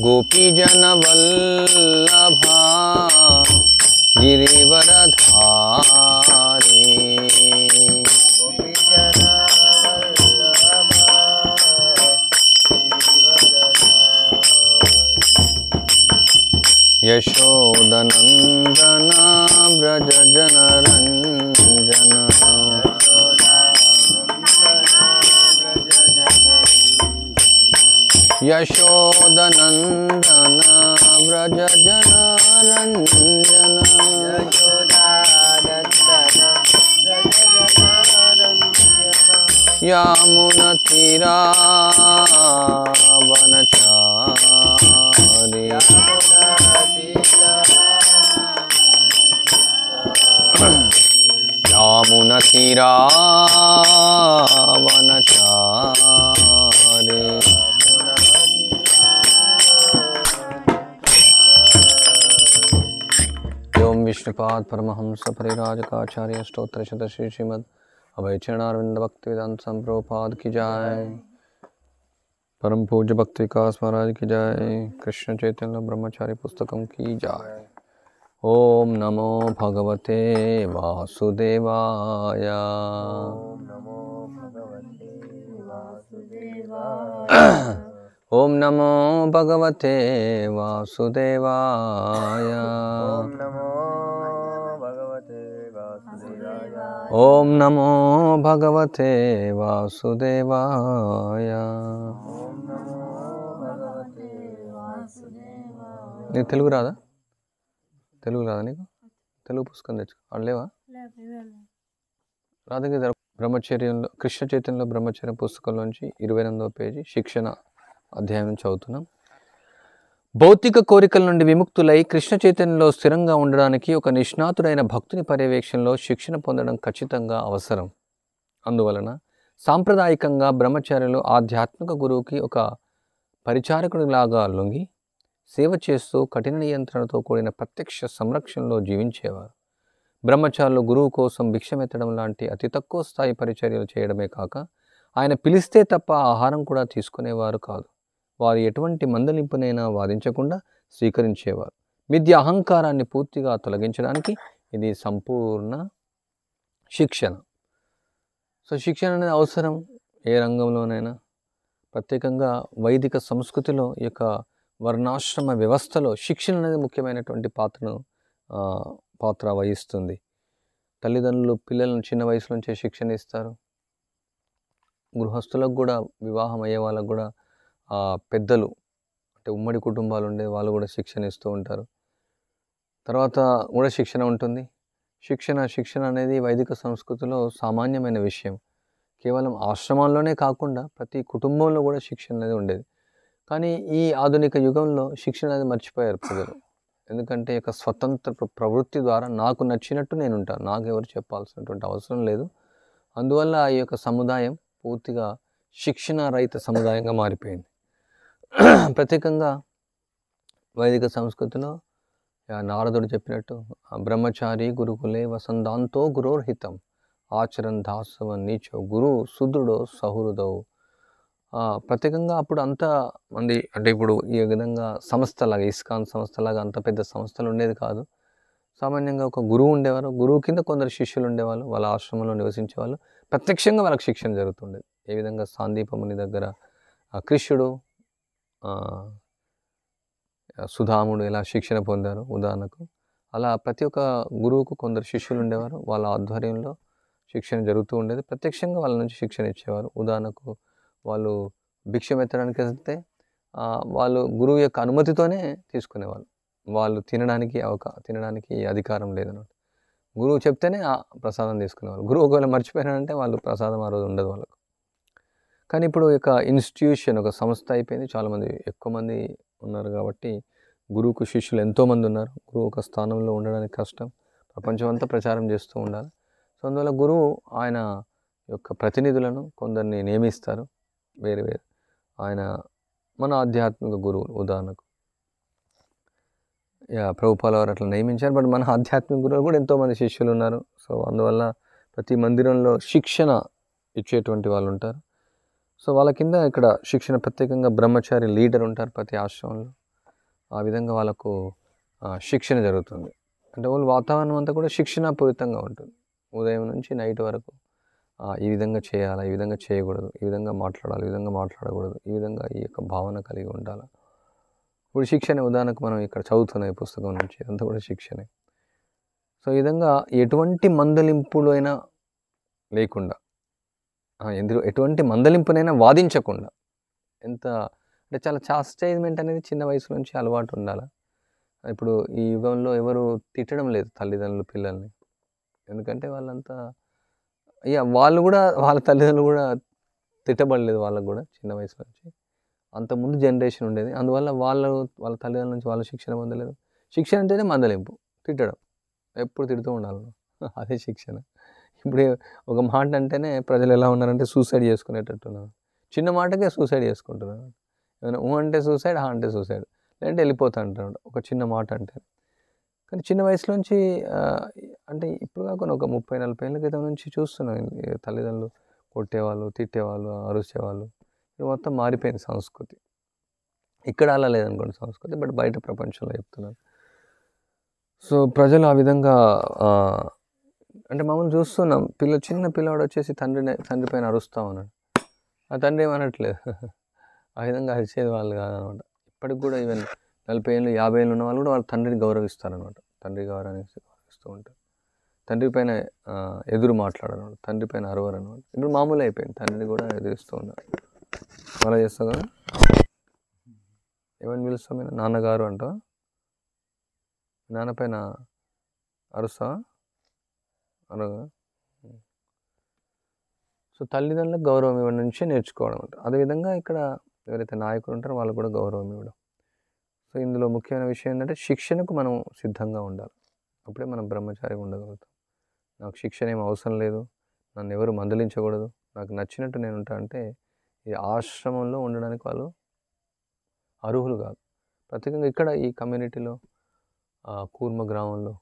गोपी जन वल्लभा गिरीवर धारी यशोदनंदना व्रज जनरञ्जना यशोदनन्दन व्रजनानन्दन यो दन्दन व्रजरन्दमुनथिरावनछिया यामुनथिरावनछ विष्णुपाद परमहंस परिराजकाचार्य स्त्रोत्र शत श्री श्रीमद अभय अरविंद भक्ति वेदांत संप्रोपाद की जाए परम पूज्य भक्ति विकास महाराज की जाए कृष्ण चैतन्य ब्रह्मचारी पुस्तकम की जाए ओम नमो भगवते वासुदेवाय नमो भगवते वासुदेवाय ఓం నమో భగవతే వాసుదేవాయ ఓం నమో భగవతే వాసుదేవాయ నీకు తెలుగు రాదా తెలుగు రాదా నీకు తెలుగు పుస్తకం తెచ్చు అడలేవా లేవా బ్రహ్మచర్యంలో కృష్ణ చైతన్యంలో బ్రహ్మచర్యం పుస్తకంలోంచి ఇరవై ఎనిమిదవ పేజీ శిక్షణ అధ్యాయం చదువుతున్నాం భౌతిక కోరికల నుండి విముక్తులై కృష్ణ చైతన్యంలో స్థిరంగా ఉండడానికి ఒక నిష్ణాతుడైన భక్తుని పర్యవేక్షణలో శిక్షణ పొందడం ఖచ్చితంగా అవసరం అందువలన సాంప్రదాయకంగా బ్రహ్మచార్యులు ఆధ్యాత్మిక గురువుకి ఒక పరిచారకుడిలాగా లొంగి సేవ చేస్తూ కఠిన నియంత్రణతో కూడిన ప్రత్యక్ష సంరక్షణలో జీవించేవారు బ్రహ్మచారులు గురువు కోసం భిక్షమెత్తడం లాంటి అతి తక్కువ స్థాయి పరిచర్యలు చేయడమే కాక ఆయన పిలిస్తే తప్ప ఆహారం కూడా తీసుకునేవారు కాదు వారు ఎటువంటి మందలింపునైనా వాదించకుండా స్వీకరించేవారు విద్య అహంకారాన్ని పూర్తిగా తొలగించడానికి ఇది సంపూర్ణ శిక్షణ సో శిక్షణ అనేది అవసరం ఏ రంగంలోనైనా ప్రత్యేకంగా వైదిక సంస్కృతిలో ఈ యొక్క వర్ణాశ్రమ వ్యవస్థలో శిక్షణ అనేది ముఖ్యమైనటువంటి పాత్రను పాత్ర వహిస్తుంది తల్లిదండ్రులు పిల్లలను చిన్న వయసు నుంచే శిక్షణ ఇస్తారు గృహస్థులకు కూడా వివాహం అయ్యే వాళ్ళకు కూడా పెద్దలు అంటే ఉమ్మడి కుటుంబాలు ఉండే వాళ్ళు కూడా శిక్షణ ఇస్తూ ఉంటారు తర్వాత కూడా శిక్షణ ఉంటుంది శిక్షణ శిక్షణ అనేది వైదిక సంస్కృతిలో సామాన్యమైన విషయం కేవలం ఆశ్రమాల్లోనే కాకుండా ప్రతి కుటుంబంలో కూడా శిక్షణ అనేది ఉండేది కానీ ఈ ఆధునిక యుగంలో శిక్షణ అనేది మర్చిపోయారు ప్రజలు ఎందుకంటే యొక్క స్వతంత్ర ప్రవృత్తి ద్వారా నాకు నచ్చినట్టు నేను ఉంటాను నాకు ఎవరు చెప్పాల్సినటువంటి అవసరం లేదు అందువల్ల ఈ యొక్క సముదాయం పూర్తిగా శిక్షణ రహిత సముదాయంగా మారిపోయింది ప్రత్యేకంగా వైదిక సంస్కృతిలో నారదుడు చెప్పినట్టు బ్రహ్మచారి గురుకులే వసంతాంతో గురోర్హితం ఆచరణ దాసవ నీచో గురు శుద్రుడో సహృదవు ప్రత్యేకంగా అప్పుడు అంత మంది అంటే ఇప్పుడు ఈ విధంగా సంస్థలాగా ఇస్కాన్ సంస్థలాగా అంత పెద్ద సంస్థలు ఉండేది కాదు సామాన్యంగా ఒక గురువు ఉండేవారు గురువు కింద కొందరు శిష్యులు ఉండేవాళ్ళు వాళ్ళ ఆశ్రమంలో నివసించేవాళ్ళు ప్రత్యక్షంగా వాళ్ళకి శిక్షణ జరుగుతుండేది ఏ విధంగా సాందీపముని దగ్గర కృష్యుడు సుధాముడు ఎలా శిక్షణ పొందారు ఉదాహరణకు అలా ప్రతి ఒక్క గురువుకు కొందరు శిష్యులు ఉండేవారు వాళ్ళ ఆధ్వర్యంలో శిక్షణ జరుగుతూ ఉండేది ప్రత్యక్షంగా వాళ్ళ నుంచి శిక్షణ ఇచ్చేవారు ఉదాహరణకు వాళ్ళు భిక్షమెత్తడానికి వెళ్తే వాళ్ళు గురువు యొక్క అనుమతితోనే తీసుకునేవాళ్ళు వాళ్ళు తినడానికి అవకా తినడానికి అధికారం లేదన్నమాట గురువు చెప్తేనే ప్రసాదం తీసుకునేవాళ్ళు గురువు ఒకవేళ మర్చిపోయినారంటే వాళ్ళు ప్రసాదం ఆ రోజు ఉండదు వాళ్ళకు కానీ ఇప్పుడు ఒక ఇన్స్టిట్యూషన్ ఒక సంస్థ అయిపోయింది చాలామంది ఎక్కువ మంది ఉన్నారు కాబట్టి గురువుకు శిష్యులు ఎంతోమంది ఉన్నారు గురువు ఒక స్థానంలో ఉండడానికి కష్టం ప్రపంచం అంతా ప్రచారం చేస్తూ ఉండాలి సో అందువల్ల గురువు ఆయన యొక్క ప్రతినిధులను కొందరిని నియమిస్తారు వేరు వేరు ఆయన మన ఆధ్యాత్మిక గురువులు ఉదాహరణకు ప్రభుపాల వారు అట్లా నియమించారు బట్ మన ఆధ్యాత్మిక గురువులు కూడా ఎంతోమంది శిష్యులు ఉన్నారు సో అందువల్ల ప్రతి మందిరంలో శిక్షణ ఇచ్చేటువంటి వాళ్ళు ఉంటారు సో వాళ్ళ కింద ఇక్కడ శిక్షణ ప్రత్యేకంగా బ్రహ్మచారి లీడర్ ఉంటారు ప్రతి ఆశ్రమంలో ఆ విధంగా వాళ్ళకు శిక్షణ జరుగుతుంది అంటే వాళ్ళు వాతావరణం అంతా కూడా శిక్షణాపూరితంగా ఉంటుంది ఉదయం నుంచి నైట్ వరకు ఈ విధంగా చేయాలి ఈ విధంగా చేయకూడదు ఈ విధంగా మాట్లాడాలి ఈ విధంగా మాట్లాడకూడదు ఈ విధంగా ఈ యొక్క భావన కలిగి ఉండాలి ఇప్పుడు శిక్షణ ఉదాహరణకు మనం ఇక్కడ చదువుతున్న ఈ పుస్తకం నుంచి అంతా కూడా శిక్షణే సో ఈ విధంగా ఎటువంటి మందలింపులైనా లేకుండా ఎందుకు ఎటువంటి మందలింపునైనా వాదించకుండా ఎంత అంటే చాలా చాస్టైజ్మెంట్ అనేది చిన్న వయసు నుంచి అలవాటు ఉండాలి ఇప్పుడు ఈ యుగంలో ఎవరు తిట్టడం లేదు తల్లిదండ్రులు పిల్లల్ని ఎందుకంటే వాళ్ళంతా ఇక వాళ్ళు కూడా వాళ్ళ తల్లిదండ్రులు కూడా తిట్టబడలేదు వాళ్ళకు కూడా చిన్న వయసు నుంచి అంత ముందు జనరేషన్ ఉండేది అందువల్ల వాళ్ళు వాళ్ళ తల్లిదండ్రుల నుంచి వాళ్ళు శిక్షణ పొందలేదు శిక్షణ అంటేనే మందలింపు తిట్టడం ఎప్పుడు తిడుతూ ఉండాలి అదే శిక్షణ ఇప్పుడు ఒక మాట అంటేనే ప్రజలు ఎలా ఉన్నారంటే సూసైడ్ చేసుకునేటట్టు ఉన్నారు చిన్న మాటకే సూసైడ్ చేసుకుంటున్నారు ఏమైనా ఊ అంటే సూసైడ్ హా అంటే సూసైడ్ లేదంటే వెళ్ళిపోతా అంటున్నాడు ఒక చిన్న మాట అంటే కానీ చిన్న వయసులోంచి అంటే ఇప్పుడు కాకుండా ఒక ముప్పై నలభై ఏళ్ళ క్రితం నుంచి చూస్తున్నాం తల్లిదండ్రులు కొట్టేవాళ్ళు తిట్టేవాళ్ళు అరుచేవాళ్ళు ఇది మొత్తం మారిపోయింది సంస్కృతి ఇక్కడ అలా లేదనుకోండి సంస్కృతి బట్ బయట ప్రపంచంలో చెప్తున్నాను సో ప్రజలు ఆ విధంగా అంటే మామూలు చూస్తున్నాం పిల్ల చిన్న పిల్లవాడు వచ్చేసి తండ్రిని తండ్రి పైన అరుస్తూ ఉన్నాడు ఆ తండ్రి ఏమనట్లేదు ఆ విధంగా అరిచేది వాళ్ళు కాదనమాట ఇప్పటికి కూడా ఈవెన్ నలభై ఏళ్ళు యాభై ఏళ్ళు ఉన్న వాళ్ళు కూడా వాళ్ళ తండ్రిని గౌరవిస్తారనమాట తండ్రి గౌరవాన్ని గౌరవిస్తూ ఉంటారు తండ్రి పైన ఎదురు మాట్లాడనమాట తండ్రి పైన అనమాట ఇప్పుడు మామూలు అయిపోయింది తండ్రిని కూడా ఎదురుస్తూ ఉన్నారు అలా చేస్తా కదా ఏమని పిలుస్తామైనా నాన్నగారు అంటావా నాన్న పైన అరుస్తావా అనగా సో తల్లిదండ్రులకు గౌరవం ఇవ్వడం నుంచే నేర్చుకోవడం అంట అదేవిధంగా ఇక్కడ ఎవరైతే నాయకులు ఉంటారో వాళ్ళు కూడా గౌరవం ఇవ్వడం సో ఇందులో ముఖ్యమైన విషయం ఏంటంటే శిక్షణకు మనం సిద్ధంగా ఉండాలి అప్పుడే మనం బ్రహ్మచారి ఉండగలుగుతాం నాకు శిక్షణ ఏం అవసరం లేదు నన్ను ఎవరు మందలించకూడదు నాకు నచ్చినట్టు నేను ఉంటా అంటే ఈ ఆశ్రమంలో ఉండడానికి వాళ్ళు అర్హులు కాదు ప్రత్యేకంగా ఇక్కడ ఈ కమ్యూనిటీలో కూర్మ గ్రామంలో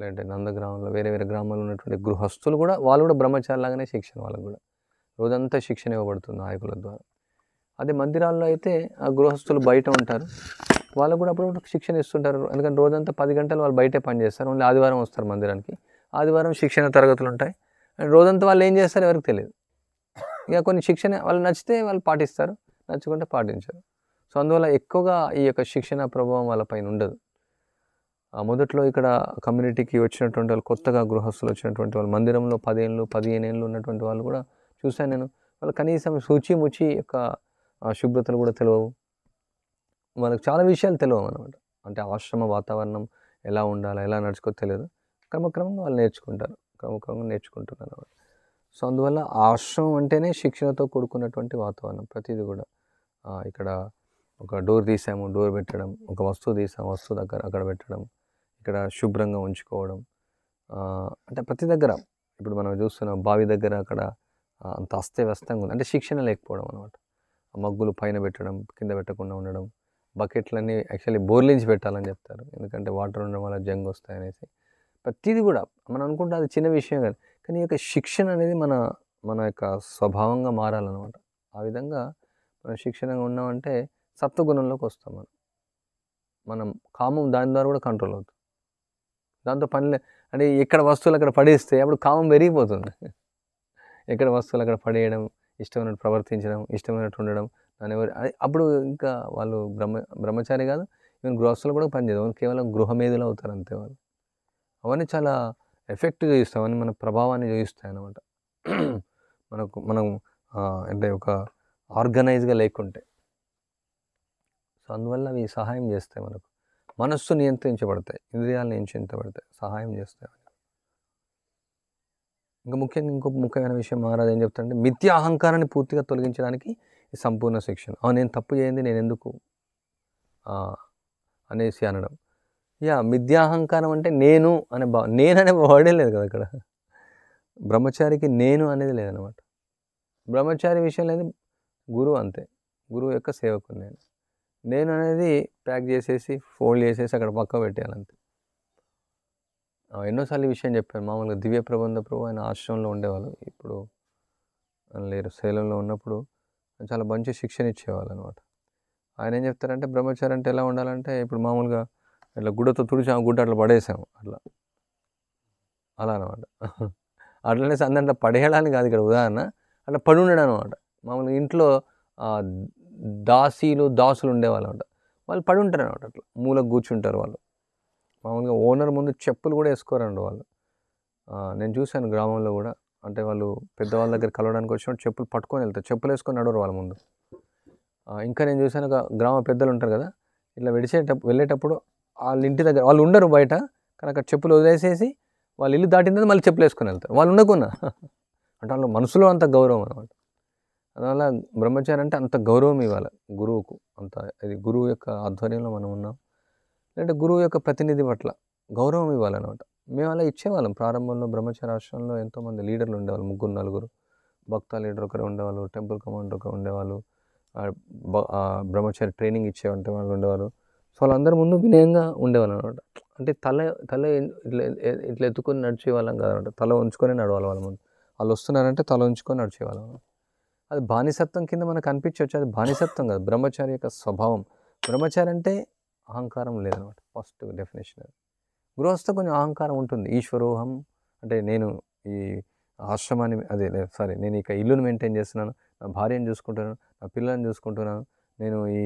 లేదంటే నందగ్రామంలో వేరే వేరే గ్రామాల్లో ఉన్నటువంటి గృహస్థులు కూడా వాళ్ళు కూడా లాగానే శిక్షణ వాళ్ళకు కూడా రోజంతా శిక్షణ ఇవ్వబడుతుంది నాయకుల ద్వారా అదే మందిరాల్లో అయితే ఆ గృహస్థులు బయట ఉంటారు వాళ్ళు కూడా అప్పుడు శిక్షణ ఇస్తుంటారు ఎందుకంటే రోజంతా పది గంటలు వాళ్ళు బయటే పనిచేస్తారు ఓన్లీ ఆదివారం వస్తారు మందిరానికి ఆదివారం శిక్షణ తరగతులు ఉంటాయి అండ్ రోజంతా వాళ్ళు ఏం చేస్తారు ఎవరికి తెలియదు ఇక కొన్ని శిక్షణ వాళ్ళు నచ్చితే వాళ్ళు పాటిస్తారు నచ్చకుంటే పాటించారు సో అందువల్ల ఎక్కువగా ఈ యొక్క శిక్షణ ప్రభావం వాళ్ళ పైన ఉండదు మొదట్లో ఇక్కడ కమ్యూనిటీకి వచ్చినటువంటి వాళ్ళు కొత్తగా గృహస్థులు వచ్చినటువంటి వాళ్ళు మందిరంలో పదేళ్ళు పదిహేను ఏళ్ళు ఉన్నటువంటి వాళ్ళు కూడా చూశాను నేను వాళ్ళు కనీసం శుచి ముచి యొక్క శుభ్రతలు కూడా తెలియవు వాళ్ళకి చాలా విషయాలు తెలియవు అనమాట అంటే ఆశ్రమ వాతావరణం ఎలా ఉండాలి ఎలా నడుచుకో తెలియదు క్రమక్రమంగా వాళ్ళు నేర్చుకుంటారు క్రమక్రమంగా నేర్చుకుంటున్నారు అనమాట సో అందువల్ల ఆశ్రమం అంటేనే శిక్షణతో కూడుకున్నటువంటి వాతావరణం ప్రతిదీ కూడా ఇక్కడ ఒక డోర్ తీసాము డోర్ పెట్టడం ఒక వస్తువు తీసాము వస్తువు దగ్గర అక్కడ పెట్టడం ఇక్కడ శుభ్రంగా ఉంచుకోవడం అంటే ప్రతి దగ్గర ఇప్పుడు మనం చూస్తున్నాం బావి దగ్గర అక్కడ అంత అస్తవ్యస్తంగా ఉంది అంటే శిక్షణ లేకపోవడం అనమాట మగ్గులు పైన పెట్టడం కింద పెట్టకుండా ఉండడం బకెట్లన్నీ యాక్చువల్లీ బోర్లించి పెట్టాలని చెప్తారు ఎందుకంటే వాటర్ ఉండడం వల్ల జంగ్ వస్తాయి అనేసి ప్రతిది కూడా మనం అనుకుంటే అది చిన్న విషయం కాదు కానీ యొక్క శిక్షణ అనేది మన మన యొక్క స్వభావంగా మారాలన్నమాట ఆ విధంగా మనం శిక్షణగా ఉన్నామంటే సత్వగుణంలోకి వస్తాం మనం మనం కామం దాని ద్వారా కూడా కంట్రోల్ అవుతుంది దాంతో పనిలే అంటే ఎక్కడ వస్తువులు అక్కడ పడేస్తే అప్పుడు కామం పెరిగిపోతుంది ఎక్కడ వస్తువులు అక్కడ పడేయడం ఇష్టమైనట్టు ప్రవర్తించడం ఇష్టమైనట్టు ఉండడం దాని అప్పుడు ఇంకా వాళ్ళు బ్రహ్మ బ్రహ్మచారి కాదు ఈవెన్ గృహస్థులు కూడా పనిచేయదు కేవలం గృహమేధులు అవుతారు అంతే వాళ్ళు అవన్నీ చాలా ఎఫెక్ట్ చూపిస్తాయి అవన్నీ మన ప్రభావాన్ని చూపిస్తాయి అన్నమాట మనకు మనం అంటే ఒక ఆర్గనైజ్గా లేకుంటే సో అందువల్ల అవి సహాయం చేస్తాయి మనకు మనస్సు నియంత్రించబడతాయి ఇంద్రియాలు నియంత్రించబడతాయి సహాయం చేస్తాయి ఇంకా ముఖ్యంగా ఇంకో ముఖ్యమైన విషయం మహారాజు ఏం చెప్తాడంటే మిథ్య అహంకారాన్ని పూర్తిగా తొలగించడానికి ఈ సంపూర్ణ శిక్షణ నేను తప్పు చేయండి నేను ఎందుకు అనేసి అనడం యా మిథ్యాహంకారం అంటే నేను అనే బా నేననే వాడే లేదు కదా అక్కడ బ్రహ్మచారికి నేను అనేది లేదనమాట బ్రహ్మచారి విషయం లేదు గురువు అంతే గురువు యొక్క సేవకుని నేను నేను అనేది ప్యాక్ చేసేసి ఫోల్డ్ చేసేసి అక్కడ పక్క పెట్టేయాలంతే ఎన్నోసార్లు ఈ విషయం చెప్పాను మామూలుగా దివ్య ప్రబంధ ప్రభు ఆయన ఆశ్రమంలో ఉండేవాళ్ళు ఇప్పుడు లేరు శైలంలో ఉన్నప్పుడు చాలా మంచి శిక్షణ ఇచ్చేవాళ్ళు అనమాట ఆయన ఏం చెప్తారంటే బ్రహ్మచారి అంటే ఎలా ఉండాలంటే ఇప్పుడు మామూలుగా ఇట్లా గుడ్డతో తుడిచాము గుడ్డ అట్లా పడేసాము అట్లా అలా అనమాట అట్లనే అందరిలో పడేయడానికి కాదు ఇక్కడ ఉదాహరణ అట్లా పడి ఉండడం అనమాట మామూలుగా ఇంట్లో దాసీలు దాసులు ఉండేవాళ్ళు అనమాట వాళ్ళు పడి ఉంటారు అనమాట అట్లా మూల కూర్చుంటారు వాళ్ళు మామూలుగా ఓనర్ ముందు చెప్పులు కూడా వేసుకోరండి వాళ్ళు నేను చూశాను గ్రామంలో కూడా అంటే వాళ్ళు పెద్దవాళ్ళ దగ్గర కలవడానికి వచ్చినప్పుడు చెప్పులు పట్టుకొని వెళ్తారు చెప్పులు వేసుకొని నడవరు వాళ్ళ ముందు ఇంకా నేను చూశాను ఒక గ్రామ పెద్దలు ఉంటారు కదా ఇట్లా విడిచేటప్పుడు వెళ్ళేటప్పుడు వాళ్ళ ఇంటి దగ్గర వాళ్ళు ఉండరు బయట కానీ అక్కడ చెప్పులు వదిలేసేసి వాళ్ళు ఇల్లు దాటిందని మళ్ళీ చెప్పులు వేసుకొని వెళ్తారు వాళ్ళు ఉండకున్నా అంటే వాళ్ళు మనసులో అంత గౌరవం అనమాట అందువల్ల బ్రహ్మచారి అంటే అంత గౌరవం ఇవ్వాలి గురువుకు అంత అది గురువు యొక్క ఆధ్వర్యంలో మనం ఉన్నాం లేదంటే గురువు యొక్క ప్రతినిధి పట్ల గౌరవం ఇవ్వాలన్నమాట మేము అలా ఇచ్చేవాళ్ళం ప్రారంభంలో బ్రహ్మచారి ఆశ్రమంలో ఎంతోమంది లీడర్లు ఉండేవాళ్ళు ముగ్గురు నలుగురు భక్త లీడర్ ఒకరు ఉండేవాళ్ళు టెంపుల్ కమాండర్ ఒకరు ఉండేవాళ్ళు బ్రహ్మచారి ట్రైనింగ్ ఇచ్చేవంటే వాళ్ళు ఉండేవాళ్ళు సో వాళ్ళందరి ముందు వినయంగా ఉండేవాళ్ళు అనమాట అంటే తల తల ఇట్లా ఇట్లా ఎత్తుకొని నడిచేవాళ్ళం కాదనమాట తల ఉంచుకొని నడవాలి వాళ్ళ ముందు వాళ్ళు వస్తున్నారంటే తల ఉంచుకొని నడిచేవాళ్ళం అది బానిసత్వం కింద మనకు అనిపించవచ్చు అది బానిసత్వం కాదు బ్రహ్మచారి యొక్క స్వభావం బ్రహ్మచారి అంటే అహంకారం లేదనమాట ఫస్ట్ డెఫినేషన్ అది గృహస్థ కొంచెం అహంకారం ఉంటుంది ఈశ్వరోహం అంటే నేను ఈ ఆశ్రమాన్ని అదే సారీ నేను ఇక ఇల్లును మెయింటైన్ చేస్తున్నాను నా భార్యను చూసుకుంటున్నాను నా పిల్లలను చూసుకుంటున్నాను నేను ఈ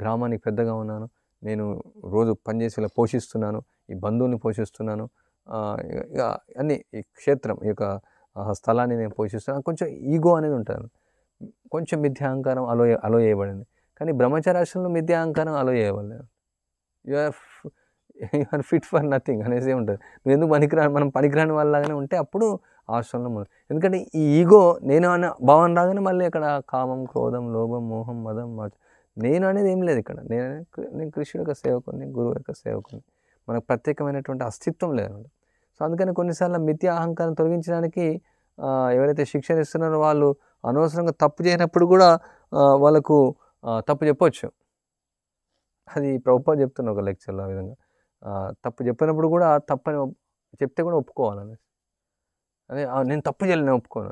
గ్రామానికి పెద్దగా ఉన్నాను నేను రోజు పనిచేసి ఇలా పోషిస్తున్నాను ఈ బంధువుని పోషిస్తున్నాను ఇక అన్ని ఈ క్షేత్రం ఈ యొక్క స్థలాన్ని నేను పోషిస్తున్నాను కొంచెం ఈగో అనేది ఉంటాను కొంచెం మిథ్య అహంకారం అలో అలో చేయబడింది కానీ బ్రహ్మచరాశ్రంలో మిథ్య అహంకారం అలో చేయబడలేదు you are you are fit for nothing అనేసి ఉంటుంది నువ్వు ఎందుకు పనికిరా మనం పనికిరాని వాళ్ళలాగానే ఉంటే అప్పుడు ఆశ్రమంలో మనం ఎందుకంటే ఈ ఈగో నేను అన్న భావన రాగానే మళ్ళీ అక్కడ కామం క్రోధం లోభం మోహం మదం నేను అనేది ఏం లేదు ఇక్కడ నేను నేను కృష్ణుడు యొక్క సేవకుని గురువు యొక్క సేవకుని మనకు ప్రత్యేకమైనటువంటి అస్తిత్వం లేదు సో అందుకని కొన్నిసార్లు మిథ్య అహంకారం తొలగించడానికి ఎవరైతే శిక్షణ ఇస్తున్నారో వాళ్ళు అనవసరంగా తప్పు చేయనప్పుడు కూడా వాళ్ళకు తప్పు చెప్పవచ్చు అది ప్రభుత్వం చెప్తున్నా ఒక లెక్చర్లో ఆ విధంగా తప్పు చెప్పినప్పుడు కూడా తప్పని చెప్తే కూడా ఒప్పుకోవాలని అదే నేను తప్పు చేయలేను ఒప్పుకోను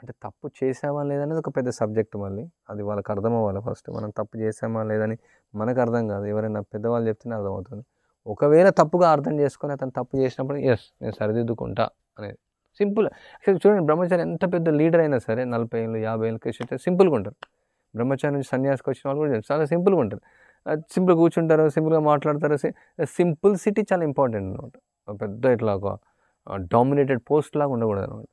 అంటే తప్పు చేసామా లేదనేది ఒక పెద్ద సబ్జెక్ట్ మళ్ళీ అది వాళ్ళకి అర్థం అవ్వాలి ఫస్ట్ మనం తప్పు చేసామా లేదని మనకు అర్థం కాదు ఎవరైనా పెద్దవాళ్ళు చెప్తేనే అర్థమవుతుంది ఒకవేళ తప్పుగా అర్థం చేసుకొని అతను తప్పు చేసినప్పుడు ఎస్ నేను సరిదిద్దుకుంటా అనేది సింపుల్ అసలు చూడండి బ్రహ్మచారి ఎంత పెద్ద లీడర్ అయినా సరే నలభై ఏళ్ళు యాభై ఏళ్ళు అయితే సింపుల్గా ఉంటారు బ్రహ్మచారి నుంచి సన్యాసికి వచ్చిన వాళ్ళు కూడా చాలా సింపుల్గా ఉంటారు సింపుల్ కూర్చుంటారు సింపుల్గా మాట్లాడతారు సింపుల్ సిటీ చాలా ఇంపార్టెంట్ అనమాట పెద్ద ఇట్లా ఒక డామినేటెడ్ పోస్ట్ లాగా ఉండకూడదు అనమాట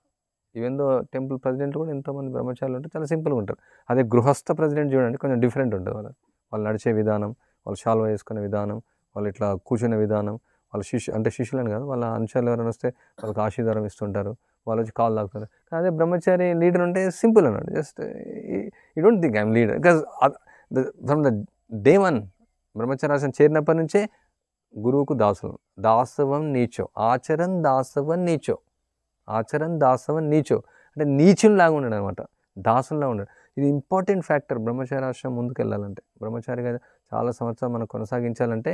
ఇవేందో టెంపుల్ ప్రెసిడెంట్ కూడా ఎంతోమంది బ్రహ్మచారులు ఉంటారు చాలా సింపుల్గా ఉంటారు అదే గృహస్థ ప్రెసిడెంట్ చూడండి కొంచెం డిఫరెంట్ ఉంటుంది వాళ్ళు వాళ్ళు నడిచే విధానం వాళ్ళు షాల్వ వేసుకునే విధానం వాళ్ళు ఇట్లా కూర్చునే విధానం వాళ్ళ శిష్యు అంటే శిష్యులను కాదు వాళ్ళ అంశాలు ఎవరైనా వస్తే వాళ్ళకి ఆశీర్వాదం ఇస్తుంటారు వాళ్ళు వచ్చి కాల్ తాగుతారు కానీ అదే బ్రహ్మచారి లీడర్ ఉంటే సింపుల్ అన్నాడు just I don't think I'm leader because from the day one బ్రహ్మచారాసనం చేరినప్పటి నుంచే గురువుకు దాసులం దాసవం నీచో ఆచరణ దాసవం నీచో ఆచరణ దాసవం నీచో అంటే లాగా ఉన్నాడు అనమాట దాసంలా ఉన్నాడు ఇది ఇంపార్టెంట్ ఫ్యాక్టర్ బ్రహ్మచారాశ్రమం ముందుకు వెళ్ళాలంటే బ్రహ్మచారిగా చాలా సంవత్సరాలు మనం కొనసాగించాలంటే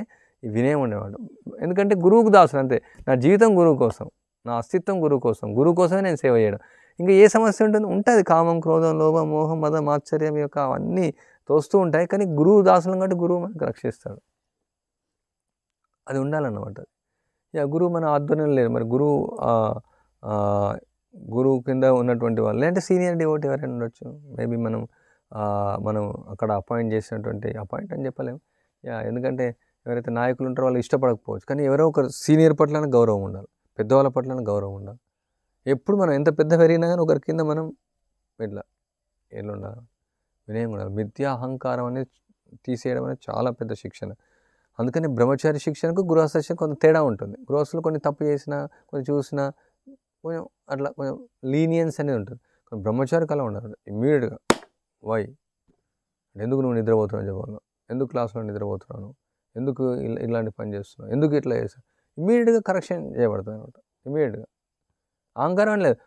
వినే ఉండేవాడు ఎందుకంటే గురువుకు దాసులు అంతే నా జీవితం గురువు కోసం నా అస్తిత్వం గురువు కోసం గురువు కోసమే నేను సేవ చేయడం ఇంకా ఏ సమస్య ఉంటుంది ఉంటుంది కామం క్రోధం లోభం మోహం మదం ఆశ్చర్యం యొక్క అవన్నీ తోస్తూ ఉంటాయి కానీ గురువు దాసులను కాబట్టి గురువు మనకు రక్షిస్తాడు అది ఉండాలన్నమాట ఇక గురువు మన ఆధ్వర్యం లేదు మరి గురువు గురువు కింద ఉన్నటువంటి వాళ్ళు లేదంటే సీనియర్ డివోట్ ఎవరైనా ఉండొచ్చు మేబీ మనం మనం అక్కడ అపాయింట్ చేసినటువంటి అపాయింట్ అని చెప్పలేము యా ఎందుకంటే ఎవరైతే నాయకులు ఉంటారో వాళ్ళు ఇష్టపడకపోవచ్చు కానీ ఎవరో ఒకరు సీనియర్ పట్ల గౌరవం ఉండాలి పెద్దవాళ్ళ పట్ల గౌరవం ఉండాలి ఎప్పుడు మనం ఎంత పెద్ద పెరిగినా కానీ ఒకరి కింద మనం ఇట్లా ఎట్లా ఉండాలి వినయం ఉండాలి మిథ్యా అహంకారం అనేది తీసేయడం అనేది చాలా పెద్ద శిక్షణ అందుకని బ్రహ్మచారి శిక్షణకు గృహస్థ శిక్షణ కొంత తేడా ఉంటుంది గృహస్థులు కొన్ని తప్పు చేసినా కొన్ని చూసినా కొంచెం అట్లా కొంచెం లీనియన్స్ అనేది ఉంటుంది కొన్ని బ్రహ్మచారికి అలా ఉండదు ఇమ్మీడియట్గా వై ఎందుకు నువ్వు నిద్రపోతున్నావు చెప్పాను ఎందుకు క్లాస్లో నిద్రపోతున్నాను ఎందుకు ఇలాంటి పని చేస్తున్నావు ఎందుకు ఇట్లా చేస్తాను ఇమీడియట్గా కరెక్షన్ చేయబడుతుంది అనమాట ఇమీడియట్గా అహంకారం లేదు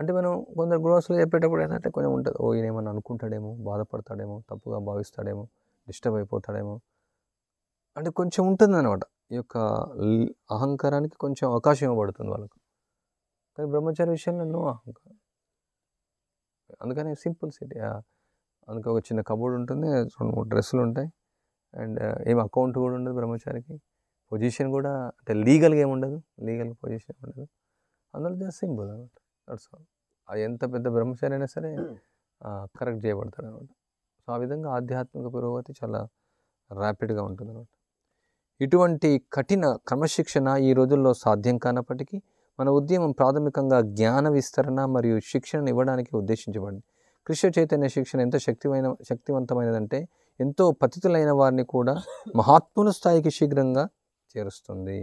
అంటే మనం కొందరు గృహస్థులు చెప్పేటప్పుడు ఏంటంటే కొంచెం ఉంటుంది ఓ ఈయనేమన్నా అనుకుంటాడేమో బాధపడతాడేమో తప్పుగా భావిస్తాడేమో డిస్టర్బ్ అయిపోతాడేమో అంటే కొంచెం ఉంటుంది అనమాట ఈ యొక్క అహంకారానికి కొంచెం అవకాశం ఇవ్వబడుతుంది వాళ్ళకు కానీ బ్రహ్మచారి విషయంలో నో అహంకారం అందుకని సింపుల్ సిటీ అందుకే ఒక చిన్న కబోర్డ్ ఉంటుంది రెండు మూడు డ్రెస్సులు ఉంటాయి అండ్ ఏం అకౌంట్ కూడా ఉండదు బ్రహ్మచారికి పొజిషన్ కూడా అంటే లీగల్గా ఏమి ఉండదు లీగల్ పొజిషన్ ఉండదు అందులో జస్ట్ సింపుల్ అనమాట దట్స్ ఆల్ అది ఎంత పెద్ద బ్రహ్మచారి అయినా సరే కరెక్ట్ చేయబడతాడు అనమాట సో ఆ విధంగా ఆధ్యాత్మిక పురోగతి చాలా ర్యాపిడ్గా ఉంటుంది అనమాట ఇటువంటి కఠిన క్రమశిక్షణ ఈ రోజుల్లో సాధ్యం కానప్పటికీ మన ఉద్యమం ప్రాథమికంగా జ్ఞాన విస్తరణ మరియు శిక్షణను ఇవ్వడానికి ఉద్దేశించబడింది కృష్ణ చైతన్య శిక్షణ ఎంత శక్తిమైన శక్తివంతమైనదంటే ఎంతో పతితులైన వారిని కూడా మహాత్ముల స్థాయికి శీఘ్రంగా చేరుస్తుంది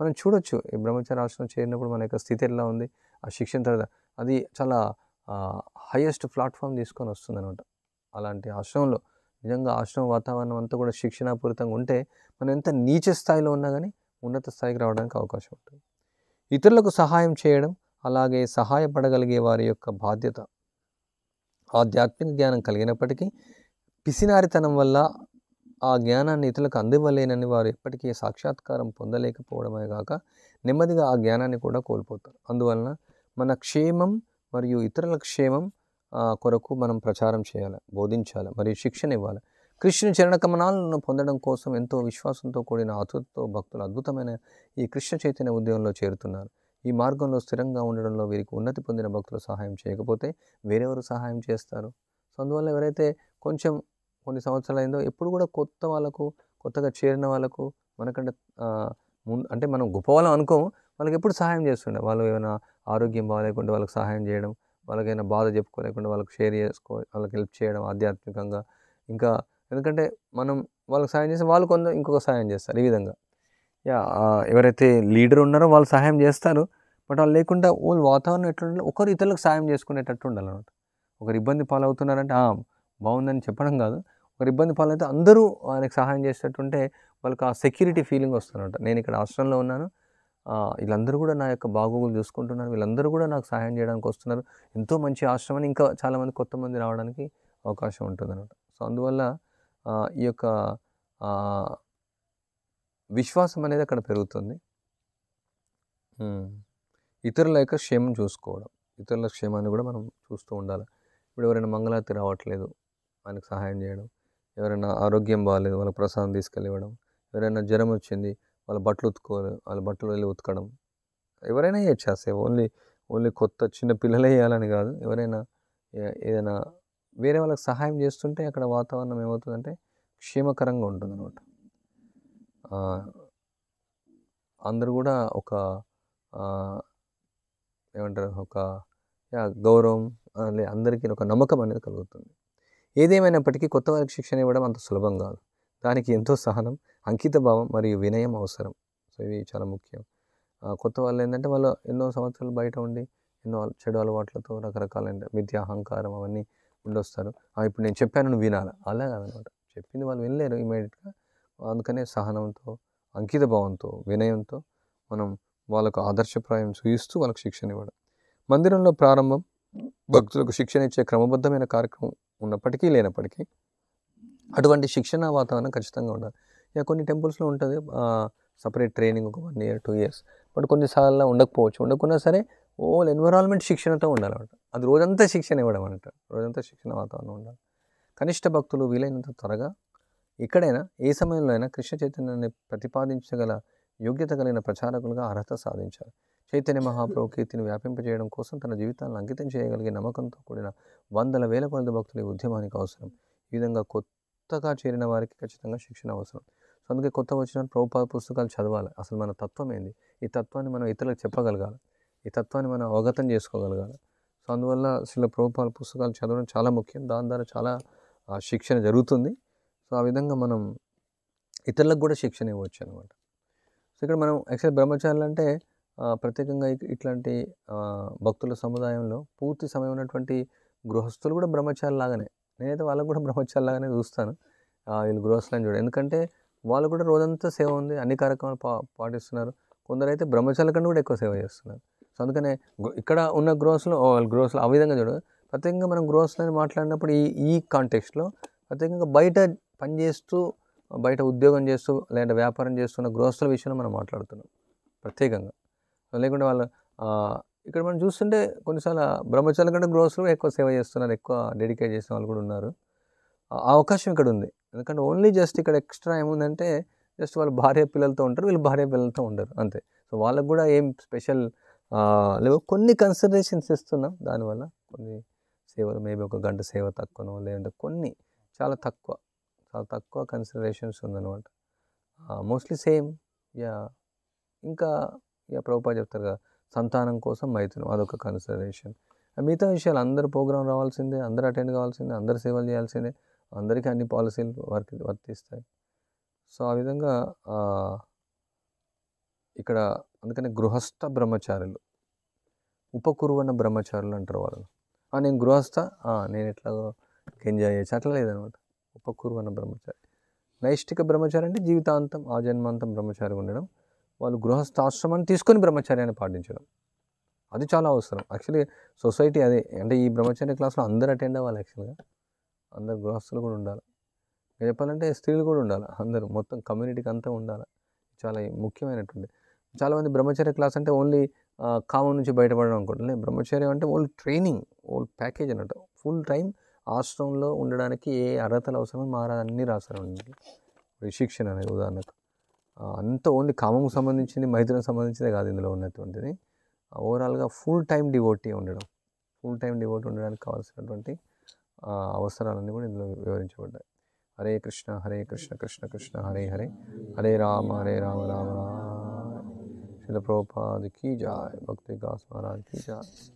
మనం చూడొచ్చు ఈ బ్రహ్మచార ఆశ్రమం చేరినప్పుడు మన యొక్క స్థితి ఎలా ఉంది ఆ శిక్షణ తర్వాత అది చాలా హయ్యెస్ట్ ప్లాట్ఫామ్ తీసుకొని వస్తుందనమాట అలాంటి ఆశ్రమంలో నిజంగా ఆశ్రమం వాతావరణం అంతా కూడా శిక్షణాపూరితంగా ఉంటే మనం ఎంత నీచ స్థాయిలో ఉన్నా కానీ ఉన్నత స్థాయికి రావడానికి అవకాశం ఉంటుంది ఇతరులకు సహాయం చేయడం అలాగే సహాయపడగలిగే వారి యొక్క బాధ్యత ఆధ్యాత్మిక జ్ఞానం కలిగినప్పటికీ పిసినారితనం వల్ల ఆ జ్ఞానాన్ని ఇతరులకు అందివ్వలేనని వారు ఎప్పటికీ సాక్షాత్కారం పొందలేకపోవడమే కాక నెమ్మదిగా ఆ జ్ఞానాన్ని కూడా కోల్పోతారు అందువలన మన క్షేమం మరియు ఇతరుల క్షేమం కొరకు మనం ప్రచారం చేయాలి బోధించాలి మరియు శిక్షణ ఇవ్వాలి చరణ చరణకమనాలను పొందడం కోసం ఎంతో విశ్వాసంతో కూడిన ఆతృతతో భక్తులు అద్భుతమైన ఈ కృష్ణ చైతన్య ఉద్యమంలో చేరుతున్నారు ఈ మార్గంలో స్థిరంగా ఉండడంలో వీరికి ఉన్నతి పొందిన భక్తులు సహాయం చేయకపోతే వేరెవరు సహాయం చేస్తారు సో అందువల్ల ఎవరైతే కొంచెం కొన్ని సంవత్సరాలు అయిందో ఎప్పుడు కూడా కొత్త వాళ్ళకు కొత్తగా చేరిన వాళ్ళకు మనకంటే ముందు అంటే మనం గొప్పవాళ్ళం అనుకో అనుకోం వాళ్ళకి ఎప్పుడు సహాయం చేస్తుండే వాళ్ళు ఏమైనా ఆరోగ్యం బాగాలేకుండా వాళ్ళకి సహాయం చేయడం వాళ్ళకైనా బాధ చెప్పుకోలేకుండా వాళ్ళకి షేర్ చేసుకో వాళ్ళకి హెల్ప్ చేయడం ఆధ్యాత్మికంగా ఇంకా ఎందుకంటే మనం వాళ్ళకి సహాయం చేస్తే వాళ్ళు కొందరు ఇంకొక సహాయం చేస్తారు ఈ విధంగా యా ఎవరైతే లీడర్ ఉన్నారో వాళ్ళు సహాయం చేస్తారు బట్ వాళ్ళు లేకుండా వాళ్ళు వాతావరణం ఎట్లుండాలి ఒకరు ఇతరులకు సాయం చేసుకునేటట్టు ఉండాలన్నమాట ఒకరు ఇబ్బంది పాలవుతున్నారంటే బాగుందని చెప్పడం కాదు ఒకరు ఇబ్బంది పాలైతే అందరూ ఆయనకు సహాయం చేసేటట్టుంటే వాళ్ళకి ఆ సెక్యూరిటీ ఫీలింగ్ వస్తుందన్నమాట నేను ఇక్కడ ఆశ్రమంలో ఉన్నాను వీళ్ళందరూ కూడా నా యొక్క బాగోగులు చూసుకుంటున్నారు వీళ్ళందరూ కూడా నాకు సహాయం చేయడానికి వస్తున్నారు ఎంతో మంచి ఆశ్రమాన్ని ఇంకా చాలామంది కొత్త మంది రావడానికి అవకాశం ఉంటుందన్నమాట సో అందువల్ల ఈ యొక్క విశ్వాసం అనేది అక్కడ పెరుగుతుంది ఇతరుల యొక్క క్షేమం చూసుకోవడం ఇతరుల క్షేమాన్ని కూడా మనం చూస్తూ ఉండాలి ఇప్పుడు ఎవరైనా మంగళాతి రావట్లేదు ఆయనకు సహాయం చేయడం ఎవరైనా ఆరోగ్యం బాగాలేదు వాళ్ళకి ప్రసాదం తీసుకెళ్ళివ్వడం ఎవరైనా జ్వరం వచ్చింది వాళ్ళ బట్టలు ఉతుకోవాలి వాళ్ళ బట్టలు వెళ్ళి ఉతకడం ఎవరైనా చేయొచ్చు ఓన్లీ ఓన్లీ కొత్త చిన్న పిల్లలే వేయాలని కాదు ఎవరైనా ఏదైనా వేరే వాళ్ళకి సహాయం చేస్తుంటే అక్కడ వాతావరణం ఏమవుతుందంటే క్షేమకరంగా ఉంటుంది అనమాట అందరూ కూడా ఒక ఏమంటారు ఒక గౌరవం అందరికీ ఒక నమ్మకం అనేది కలుగుతుంది ఏదేమైనప్పటికీ కొత్త వారికి శిక్షణ ఇవ్వడం అంత సులభం కాదు దానికి ఎంతో సహనం అంకిత భావం మరియు వినయం అవసరం సో ఇవి చాలా ముఖ్యం కొత్త వాళ్ళు ఏంటంటే వాళ్ళు ఎన్నో సంవత్సరాలు బయట ఉండి ఎన్నో చెడు అలవాట్లతో రకరకాలైన మిథ్య అహంకారం అవన్నీ ఉండొస్తారు ఇప్పుడు నేను చెప్పాను నువ్వు వినాలి అలా కాదనమాట చెప్పింది వాళ్ళు వినలేరు ఇమీడియట్గా అందుకనే సహనంతో అంకిత భావంతో వినయంతో మనం వాళ్ళకు ఆదర్శప్రాయం చూయిస్తూ వాళ్ళకు శిక్షణ ఇవ్వడం మందిరంలో ప్రారంభం భక్తులకు శిక్షణ ఇచ్చే క్రమబద్ధమైన కార్యక్రమం ఉన్నప్పటికీ లేనప్పటికీ అటువంటి శిక్షణ వాతావరణం ఖచ్చితంగా ఉండాలి ఇక కొన్ని టెంపుల్స్లో ఉంటుంది సపరేట్ ట్రైనింగ్ ఒక one year two years but కొన్నిసార్లు ఉండకపోవచ్చు ఉండకున్నా సరే ఓల్ ఎన్విరాన్మెంట్ శిక్షణతో ఉండాలన్నమాట అది రోజంతా శిక్షణ ఇవ్వడం అంట రోజంతా శిక్షణ వాతావరణం ఉండాలి కనిష్ట భక్తులు వీలైనంత త్వరగా ఎక్కడైనా ఏ సమయంలో అయినా కృష్ణ చైతన్యాన్ని ప్రతిపాదించగల యోగ్యత కలిగిన ప్రచారకులుగా అర్హత సాధించారు చైతన్య మహాప్రభు కీర్తిని వ్యాపింపజేయడం కోసం తన జీవితాలను అంకితం చేయగలిగే నమ్మకంతో కూడిన వందల వేల కొలది భక్తుల ఈ ఉద్యమానికి అవసరం ఈ విధంగా కొత్తగా చేరిన వారికి ఖచ్చితంగా శిక్షణ అవసరం సో అందుకే కొత్త వచ్చిన ప్రభుపాద పుస్తకాలు చదవాలి అసలు మన తత్వం ఏంది ఈ తత్వాన్ని మనం ఇతరులకు చెప్పగలగాలి ఈ తత్వాన్ని మనం అవగతం చేసుకోగలగాలి సో అందువల్ల శిల ప్రభుపాల పుస్తకాలు చదవడం చాలా ముఖ్యం దాని ద్వారా చాలా శిక్షణ జరుగుతుంది సో ఆ విధంగా మనం ఇతరులకు కూడా శిక్షణ ఇవ్వచ్చు అనమాట సో ఇక్కడ మనం యాక్చువల్ బ్రహ్మచారులు అంటే ప్రత్యేకంగా ఇట్లాంటి భక్తుల సముదాయంలో పూర్తి సమయం ఉన్నటువంటి గృహస్థులు కూడా బ్రహ్మచారులు లాగానే నేనైతే వాళ్ళకు కూడా బ్రహ్మచారులు లాగానే చూస్తాను వీళ్ళు గృహస్థులని చూడ ఎందుకంటే వాళ్ళు కూడా రోజంతా సేవ ఉంది అన్ని కార్యక్రమాలు పా పాటిస్తున్నారు కొందరైతే బ్రహ్మచారుల కంటే కూడా ఎక్కువ సేవ చేస్తున్నారు సో అందుకనే ఇక్కడ ఉన్న గృహస్థులు వాళ్ళు గృహస్థులు ఆ విధంగా చూడదు ప్రత్యేకంగా మనం గృహస్థులని మాట్లాడినప్పుడు ఈ ఈ కాంటెక్స్ట్లో ప్రత్యేకంగా బయట పనిచేస్తూ బయట ఉద్యోగం చేస్తూ లేదంటే వ్యాపారం చేస్తున్న గృహస్థుల విషయంలో మనం మాట్లాడుతున్నాం ప్రత్యేకంగా లేకుంటే వాళ్ళ ఇక్కడ మనం చూస్తుంటే కొన్నిసార్లు బ్రహ్మచారుల కంటే గృహస్థులు ఎక్కువ సేవ చేస్తున్నారు ఎక్కువ డెడికేట్ చేసిన వాళ్ళు కూడా ఉన్నారు ఆ అవకాశం ఇక్కడ ఉంది ఎందుకంటే ఓన్లీ జస్ట్ ఇక్కడ ఎక్స్ట్రా ఏముందంటే జస్ట్ వాళ్ళు భార్య పిల్లలతో ఉంటారు వీళ్ళు భార్య పిల్లలతో ఉండరు అంతే సో వాళ్ళకు కూడా ఏం స్పెషల్ లేవు కొన్ని కన్సిడరేషన్స్ ఇస్తున్నాం దానివల్ల కొన్ని సేవలు మేబీ ఒక గంట సేవ తక్కువనో లేదంటే కొన్ని చాలా తక్కువ చాలా తక్కువ కన్సిడరేషన్స్ ఉందన్నమాట మోస్ట్లీ సేమ్ యా ఇంకా ఇక ప్రభుపా చెప్తారు కదా సంతానం కోసం మైతునం అదొక కన్సిడరేషన్ మిగతా విషయాలు అందరు ప్రోగ్రాం రావాల్సిందే అందరు అటెండ్ కావాల్సిందే అందరు సేవలు చేయాల్సిందే అందరికీ అన్ని పాలసీలు వర్క్ వర్తిస్తాయి సో ఆ విధంగా ఇక్కడ అందుకనే గృహస్థ బ్రహ్మచారులు ఉపకురువన బ్రహ్మచారులు అంటారు వాళ్ళు నేను గృహస్థ నేను ఎట్లాగో ఎంజాయ్ చేయొచ్చు అట్లా లేదనమాట ఉపకుర్వన బ్రహ్మచారి నైష్టిక బ్రహ్మచారి అంటే జీవితాంతం ఆజన్మాంతం బ్రహ్మచారి ఉండడం వాళ్ళు గృహస్థాశ్రమాన్ని తీసుకొని బ్రహ్మచార్యాన్ని పాటించడం అది చాలా అవసరం యాక్చువల్లీ సొసైటీ అదే అంటే ఈ బ్రహ్మచారి క్లాస్లో అందరు అటెండ్ అవ్వాలి యాక్చువల్గా అందరు గృహస్థులు కూడా ఉండాలి నేను చెప్పాలంటే స్త్రీలు కూడా ఉండాలి అందరూ మొత్తం కమ్యూనిటీకి అంతా ఉండాలి చాలా ముఖ్యమైనటువంటి చాలామంది బ్రహ్మచర్య క్లాస్ అంటే ఓన్లీ కామన్ నుంచి బయటపడడం అనుకుంటున్నాను బ్రహ్మచర్యం అంటే ఓల్ ట్రైనింగ్ ఓల్డ్ ప్యాకేజ్ అన్నట్టు ఫుల్ టైం ఆశ్రమంలో ఉండడానికి ఏ అర్హతలు అవసరమో మహారాజు అన్ని రాశారు ఇప్పుడు శిక్షణ అనేది ఉదాహరణకు అంత ఓన్లీ కామకు సంబంధించింది మైత్రులకు సంబంధించిందే కాదు ఇందులో ఉన్నటువంటిది ఓవరాల్గా ఫుల్ టైం డివోటీ ఉండడం ఫుల్ టైం డివోటీ ఉండడానికి కావాల్సినటువంటి అవసరాలన్నీ కూడా ఇందులో వివరించబడ్డాయి హరే కృష్ణ హరే కృష్ణ కృష్ణ కృష్ణ హరే హరే హరే రామ హరే రామ రామ రామ శిల ప్రోపాదికి జాయ్ భక్తి కాస్ మహారాజ్కి జాయ్